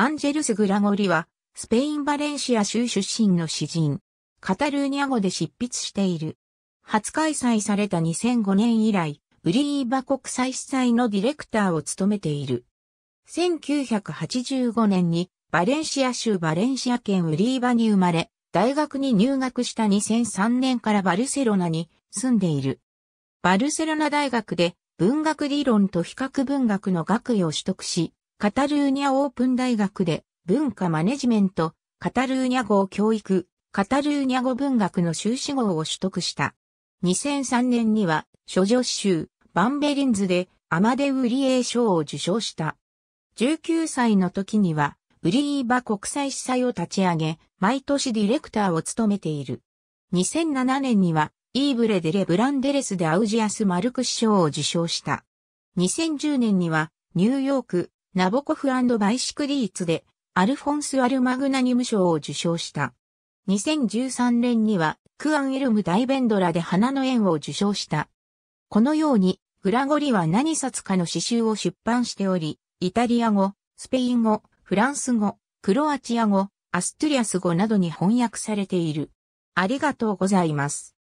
アンジェルス・グラゴリは、スペイン・バレンシア州出身の詩人。カタルーニャ語で執筆している。初開催された2005年以来、ウリーバ国際司祭のディレクターを務めている。1985年にバレンシア州バレンシア県ウリーバに生まれ、大学に入学した2003年からバルセロナに住んでいる。バルセロナ大学で文学理論と比較文学の学位を取得し、カタルーニャオープン大学で文化マネジメント、カタルーニャ語教育、カタルーニャ語文学の修士号を取得した。2003年には、諸女集、バンベリンズでアマデウリエー賞を受賞した。19歳の時には、ウリーバ国際司祭を立ち上げ、毎年ディレクターを務めている。2007年には、イーブレデレ・ブランデレスでアウジアス・マルクス賞を受賞した。2010年には、ニューヨーク、ナボコフバイシクリーツで、アルフォンス・アルマグナニム賞を受賞した。2013年には、クアン・エルム・ダイ・ベンドラで花の縁を受賞した。このように、グラゴリは何冊かの詩集を出版しており、イタリア語、スペイン語、フランス語、クロアチア語、アストゥリアス語などに翻訳されている。ありがとうございます。